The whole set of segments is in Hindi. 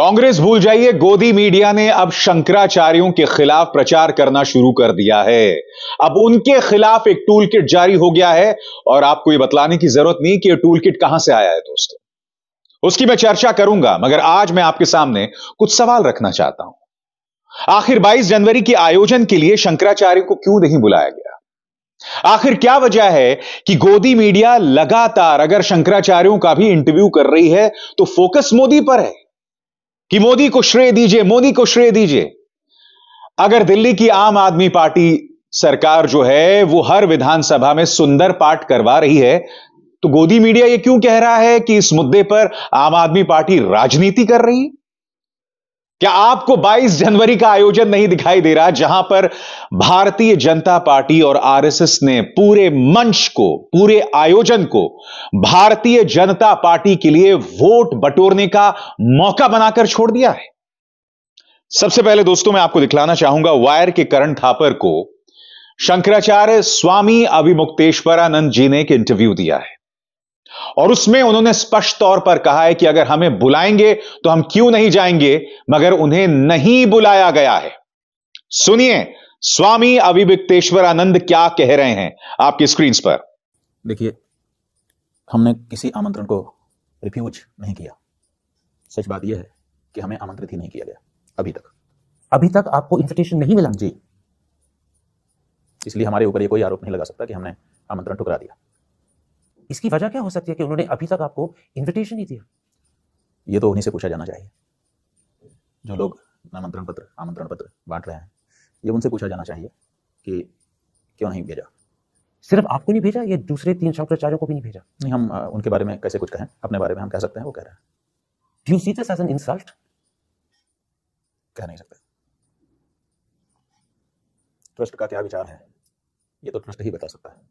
कांग्रेस भूल जाइए गोदी मीडिया ने अब शंकराचार्यों के खिलाफ प्रचार करना शुरू कर दिया है अब उनके खिलाफ एक टूल किट जारी हो गया है और आपको यह बतलाने की जरूरत नहीं कि यह टूल किट कहां से आया है दोस्तों उसकी मैं चर्चा करूंगा मगर आज मैं आपके सामने कुछ सवाल रखना चाहता हूं आखिर 22 जनवरी के आयोजन के लिए शंकराचार्य को क्यों नहीं बुलाया गया आखिर क्या वजह है कि गोदी मीडिया लगातार अगर शंकराचार्यों का भी इंटरव्यू कर रही है तो फोकस मोदी पर है कि मोदी को श्रेय दीजिए मोदी को श्रेय दीजिए अगर दिल्ली की आम आदमी पार्टी सरकार जो है वो हर विधानसभा में सुंदर पाठ करवा रही है तो गोदी मीडिया ये क्यों कह रहा है कि इस मुद्दे पर आम आदमी पार्टी राजनीति कर रही है क्या आपको 22 जनवरी का आयोजन नहीं दिखाई दे रहा जहां पर भारतीय जनता पार्टी और आरएसएस ने पूरे मंच को पूरे आयोजन को भारतीय जनता पार्टी के लिए वोट बटोरने का मौका बनाकर छोड़ दिया है सबसे पहले दोस्तों मैं आपको दिखलाना चाहूंगा वायर के करण थापर को शंकराचार्य स्वामी अभिमुक्तेश्वरानंद जी ने एक इंटरव्यू दिया है और उसमें उन्होंने स्पष्ट तौर पर कहा है कि अगर हमें बुलाएंगे तो हम क्यों नहीं जाएंगे मगर उन्हें नहीं बुलाया गया है सुनिए स्वामी अविविक्तेश्वर आनंद क्या कह रहे हैं आपकी स्क्रीन पर देखिए हमने किसी आमंत्रण को रिफ्यूज नहीं किया सच बात यह है कि हमें आमंत्रित ही नहीं किया गया अभी तक अभी तक आपको इन्विटेशन नहीं मिला जी इसलिए हमारे ऊपर ये कोई आरोप नहीं लगा सकता कि हमने आमंत्रण ठुकरा दिया इसकी वजह क्या हो सकती है कि उन्होंने अभी तक आपको इन्विटेशन ही दिया ये तो उन्हीं से पूछा जाना चाहिए जो लोग आमंत्रण पत्र आमंत्रण पत्र बांट रहे हैं ये उनसे पूछा जाना चाहिए कि क्यों नहीं भेजा सिर्फ आपको नहीं भेजा ये दूसरे तीन शंकराचार्यों को भी नहीं भेजा नहीं हम आ, उनके बारे में कैसे कुछ कहें अपने बारे में हम कह सकते हैं वो कह रहे हैं do you see this as an insult कह नहीं सकते ट्रस्ट का क्या विचार है ये तो ट्रस्ट ही बता सकता है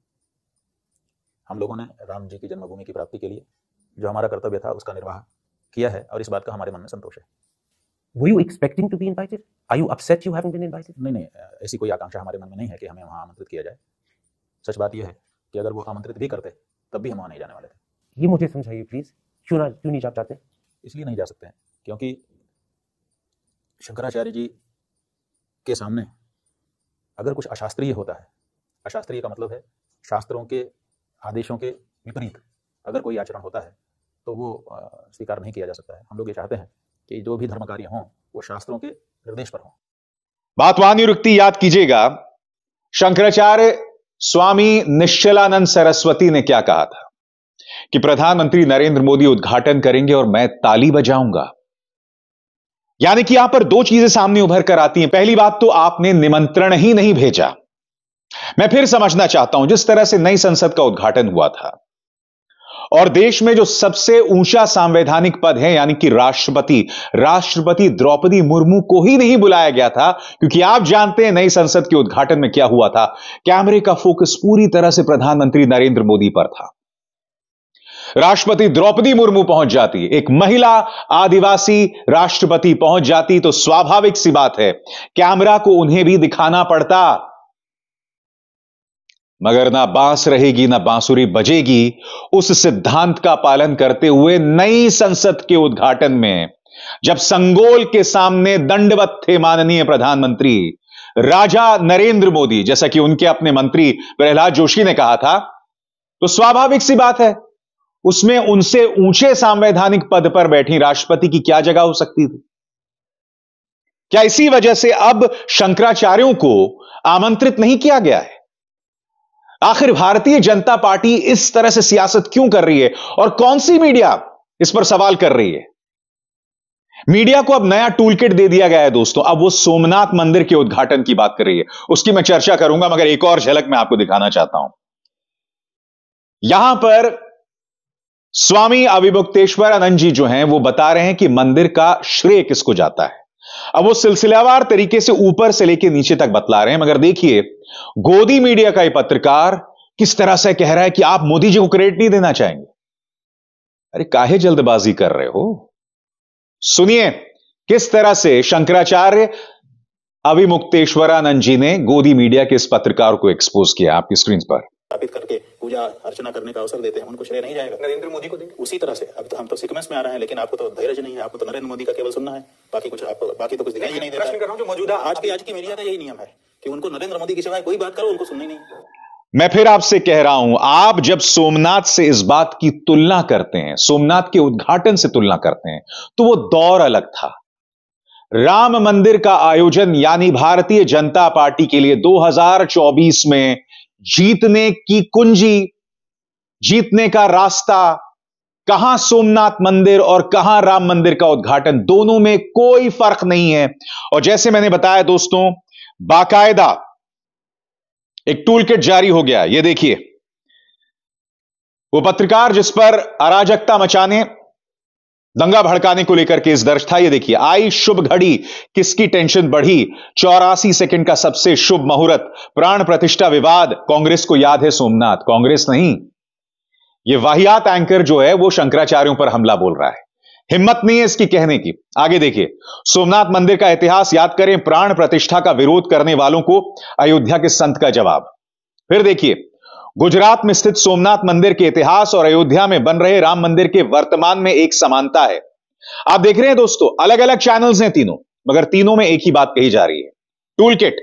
हम लोगों ने राम जी की जन्मभूमि की प्राप्ति के लिए जो हमारा कर्तव्य था उसका निर्वाह किया है और इस बात का हमारे मन में संतोष है Were you expecting to be invited? Are you upset you haven't been invited? नहीं नहीं ऐसी कोई आकांक्षा हमारे मन में नहीं है कि हमें वहाँ आमंत्रित किया जाए सच बात यह है कि अगर वो आमंत्रित भी करते तब भी हम वहाँ नहीं जाने वाले थे ये मुझे समझाइए प्लीज क्यों ना क्यों नहीं जा पाते इसलिए नहीं जा सकते हैं क्योंकि शंकराचार्य जी के सामने अगर कुछ अशास्त्रीय होता है अशास्त्रीय का मतलब है शास्त्रों के आदेशों के विपरीत अगर कोई आचरण होता है तो वो स्वीकार नहीं किया जा सकता है हम लोग ये चाहते हैं कि जो भी धर्म कार्य हों वो शास्त्रों के निर्देश पर हों वानी याद कीजिएगा शंकराचार्य स्वामी निश्चलानंद सरस्वती ने क्या कहा था कि प्रधानमंत्री नरेंद्र मोदी उद्घाटन करेंगे और मैं ताली बजाऊंगा यानी कि यहां पर दो चीजें सामने उभर कर आती हैं पहली बात तो आपने निमंत्रण ही नहीं भेजा मैं फिर समझना चाहता हूं जिस तरह से नई संसद का उद्घाटन हुआ था और देश में जो सबसे ऊंचा संवैधानिक पद है यानी कि राष्ट्रपति राष्ट्रपति द्रौपदी मुर्मू को ही नहीं बुलाया गया था क्योंकि आप जानते हैं नई संसद के उद्घाटन में क्या हुआ था कैमरे का फोकस पूरी तरह से प्रधानमंत्री नरेंद्र मोदी पर था राष्ट्रपति द्रौपदी मुर्मू पहुंच जाती एक महिला आदिवासी राष्ट्रपति पहुंच जाती तो स्वाभाविक सी बात है कैमरा को उन्हें भी दिखाना पड़ता मगर ना बांस रहेगी ना बांसुरी बजेगी उस सिद्धांत का पालन करते हुए नई संसद के उद्घाटन में जब संगोल के सामने दंडवत थे माननीय प्रधानमंत्री राजा नरेंद्र मोदी जैसा कि उनके अपने मंत्री प्रहलाद जोशी ने कहा था तो स्वाभाविक सी बात है उसमें उनसे ऊंचे संवैधानिक पद पर बैठी राष्ट्रपति की क्या जगह हो सकती थी क्या इसी वजह से अब शंकराचार्यों को आमंत्रित नहीं किया गया है आखिर भारतीय जनता पार्टी इस तरह से सियासत क्यों कर रही है और कौन सी मीडिया इस पर सवाल कर रही है मीडिया को अब नया टूल किट दे दिया गया है दोस्तों अब वो सोमनाथ मंदिर के उद्घाटन की बात कर रही है उसकी मैं चर्चा करूंगा मगर एक और झलक मैं आपको दिखाना चाहता हूं यहां पर स्वामी अविमुक्तेश्वर आनंद जी जो हैं वो बता रहे हैं कि मंदिर का श्रेय किसको जाता है अब वो सिलसिलावार तरीके से ऊपर से लेकर नीचे तक बतला रहे हैं मगर देखिए गोदी मीडिया का ये पत्रकार किस तरह से कह रहा है कि आप मोदी जी को क्रेडिट नहीं देना चाहेंगे अरे काहे जल्दबाजी कर रहे हो सुनिए किस तरह से शंकराचार्य अभिमुक्तेश्वरानंद जी ने गोदी मीडिया के इस पत्रकार को एक्सपोज किया आपकी स्क्रीन पर स्थापित करके पूजा अर्चना करने का अवसर देते हैं उनको श्रेय नहीं जाएगा नरेंद्र मोदी को देंगे उसी तरह से अब तो हम तो सिक्वेंस में आ रहे हैं लेकिन आपको तो धैर्य नहीं है आपको तो नरेंद्र मोदी का केवल सुनना है बाकी कुछ आपको बाकी तो कुछ दिखाई नहीं, नहीं देता जो मौजूदा आज की आज की मीडिया का यही नियम है कि उनको नरेंद्र मोदी की सिवाय कोई बात करो उनको सुननी नहीं मैं फिर आपसे कह रहा हूं आप जब सोमनाथ से इस बात की तुलना करते हैं सोमनाथ के उद्घाटन से तुलना करते हैं तो वो दौर अलग था राम मंदिर का आयोजन यानी भारतीय जनता पार्टी के लिए 2024 में जीतने की कुंजी जीतने का रास्ता कहां सोमनाथ मंदिर और कहां राम मंदिर का उद्घाटन दोनों में कोई फर्क नहीं है और जैसे मैंने बताया दोस्तों बाकायदा एक टूल किट जारी हो गया ये देखिए वो पत्रकार जिस पर अराजकता मचाने दंगा भड़काने को लेकर केस दर्ज था ये देखिए आई शुभ घड़ी किसकी टेंशन बढ़ी चौरासी सेकंड का सबसे शुभ मुहूर्त प्राण प्रतिष्ठा विवाद कांग्रेस को याद है सोमनाथ कांग्रेस नहीं ये वाहियात एंकर जो है वो शंकराचार्यों पर हमला बोल रहा है हिम्मत नहीं है इसकी कहने की आगे देखिए सोमनाथ मंदिर का इतिहास याद करें प्राण प्रतिष्ठा का विरोध करने वालों को अयोध्या के संत का जवाब फिर देखिए गुजरात में स्थित सोमनाथ मंदिर के इतिहास और अयोध्या में बन रहे राम मंदिर के वर्तमान में एक समानता है आप देख रहे हैं दोस्तों अलग अलग चैनल्स हैं तीनों मगर तीनों में एक ही बात कही जा रही है टूल किट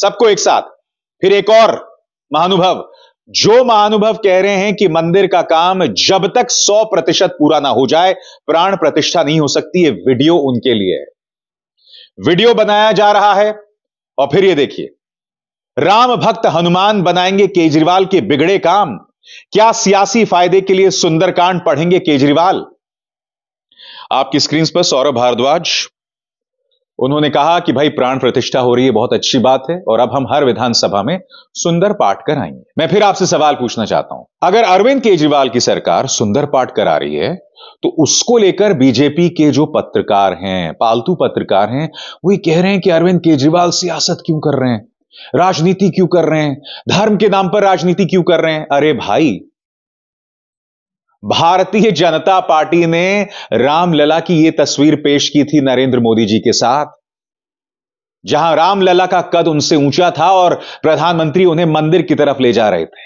सबको एक साथ फिर एक और महानुभव जो महानुभव कह रहे हैं कि मंदिर का काम जब तक 100 प्रतिशत पूरा ना हो जाए प्राण प्रतिष्ठा नहीं हो सकती ये वीडियो उनके लिए है वीडियो बनाया जा रहा है और फिर ये देखिए राम भक्त हनुमान बनाएंगे केजरीवाल के बिगड़े काम क्या सियासी फायदे के लिए सुंदरकांड पढ़ेंगे केजरीवाल आपकी स्क्रीन पर सौरभ भारद्वाज उन्होंने कहा कि भाई प्राण प्रतिष्ठा हो रही है बहुत अच्छी बात है और अब हम हर विधानसभा में सुंदर पाठ कराएंगे मैं फिर आपसे सवाल पूछना चाहता हूं अगर अरविंद केजरीवाल की सरकार सुंदर पाठ करा रही है तो उसको लेकर बीजेपी के जो पत्रकार हैं पालतू पत्रकार हैं वो कह रहे हैं कि अरविंद केजरीवाल सियासत क्यों कर रहे हैं राजनीति क्यों कर रहे हैं धर्म के नाम पर राजनीति क्यों कर रहे हैं अरे भाई भारतीय जनता पार्टी ने रामलला की यह तस्वीर पेश की थी नरेंद्र मोदी जी के साथ जहां रामलला का कद उनसे ऊंचा था और प्रधानमंत्री उन्हें मंदिर की तरफ ले जा रहे थे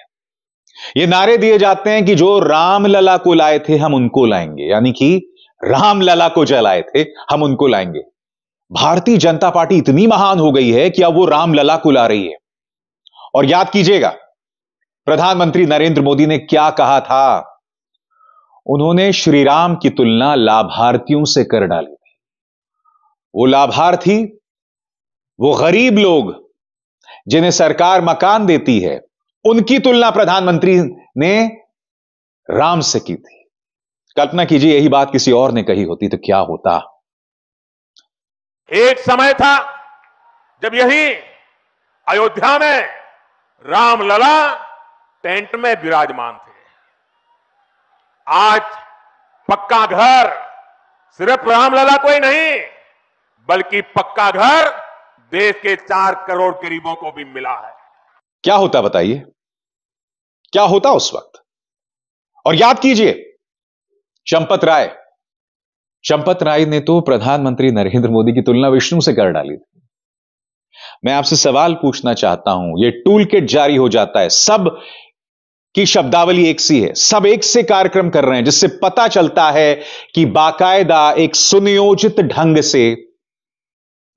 ये नारे दिए जाते हैं कि जो रामलला को लाए थे हम उनको लाएंगे यानी कि रामलला को जलाए थे हम उनको लाएंगे भारतीय जनता पार्टी इतनी महान हो गई है कि अब वो रामलला को ला रही है और याद कीजिएगा प्रधानमंत्री नरेंद्र मोदी ने क्या कहा था उन्होंने श्री राम की तुलना लाभार्थियों से कर डाली थी वो लाभार्थी वो गरीब लोग जिन्हें सरकार मकान देती है उनकी तुलना प्रधानमंत्री ने राम से की थी कल्पना कीजिए यही बात किसी और ने कही होती तो क्या होता एक समय था जब यही अयोध्या में रामलला टेंट में विराजमान थे आज पक्का घर सिर्फ रामलला को ही नहीं बल्कि पक्का घर देश के चार करोड़ गरीबों को भी मिला है क्या होता बताइए क्या होता उस वक्त और याद कीजिए चंपत राय चंपत राय ने तो प्रधानमंत्री नरेंद्र मोदी की तुलना विष्णु से कर डाली थी मैं आपसे सवाल पूछना चाहता हूं यह टूल किट जारी हो जाता है सब की शब्दावली एक सी है सब एक से कार्यक्रम कर रहे हैं जिससे पता चलता है कि बाकायदा एक सुनियोजित ढंग से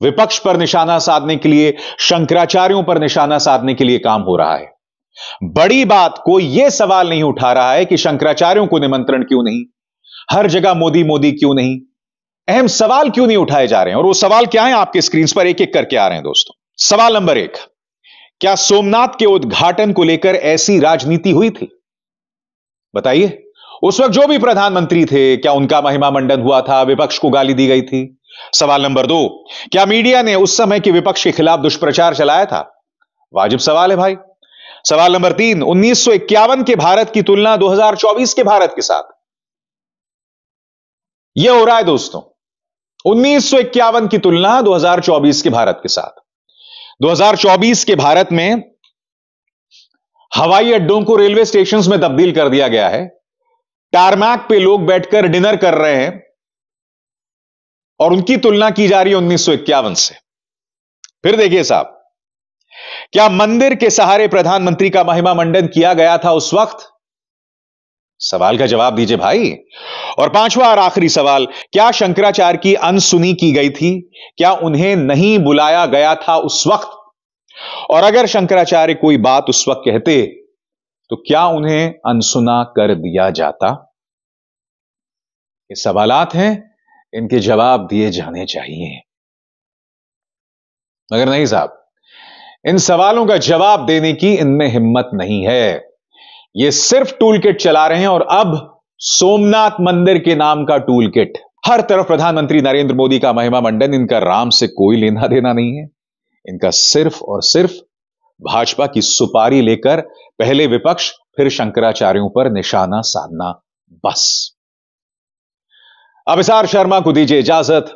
विपक्ष पर निशाना साधने के लिए शंकराचार्यों पर निशाना साधने के लिए काम हो रहा है बड़ी बात कोई यह सवाल नहीं उठा रहा है कि शंकराचार्यों को निमंत्रण क्यों नहीं हर जगह मोदी मोदी क्यों नहीं अहम सवाल क्यों नहीं उठाए जा रहे हैं और वो सवाल क्या है आपके स्क्रीन पर एक एक करके आ रहे हैं दोस्तों सवाल नंबर एक क्या सोमनाथ के उद्घाटन को लेकर ऐसी राजनीति हुई थी बताइए उस वक्त जो भी प्रधानमंत्री थे क्या उनका महिमा हुआ था विपक्ष को गाली दी गई थी सवाल नंबर दो क्या मीडिया ने उस समय के विपक्ष के खिलाफ दुष्प्रचार चलाया था वाजिब सवाल है भाई सवाल नंबर तीन उन्नीस के भारत की तुलना 2024 के भारत के साथ ये हो रहा है दोस्तों उन्नीस की तुलना 2024 के भारत के साथ 2024 के भारत में हवाई अड्डों को रेलवे स्टेशन में तब्दील कर दिया गया है टारमैक पे लोग बैठकर डिनर कर रहे हैं और उनकी तुलना की जा रही है उन्नीस से फिर देखिए साहब क्या मंदिर के सहारे प्रधानमंत्री का महिमा मंडन किया गया था उस वक्त सवाल का जवाब दीजिए भाई और पांचवा और आखिरी सवाल क्या शंकराचार्य की अनसुनी की गई थी क्या उन्हें नहीं बुलाया गया था उस वक्त और अगर शंकराचार्य कोई बात उस वक्त कहते तो क्या उन्हें अनसुना कर दिया जाता ये सवालात हैं इनके जवाब दिए जाने चाहिए मगर नहीं साहब इन सवालों का जवाब देने की इनमें हिम्मत नहीं है ये सिर्फ टूल किट चला रहे हैं और अब सोमनाथ मंदिर के नाम का टूल किट हर तरफ प्रधानमंत्री नरेंद्र मोदी का महिमा मंडन इनका राम से कोई लेना देना नहीं है इनका सिर्फ और सिर्फ भाजपा की सुपारी लेकर पहले विपक्ष फिर शंकराचार्यों पर निशाना साधना बस अभिसार शर्मा को दीजिए इजाजत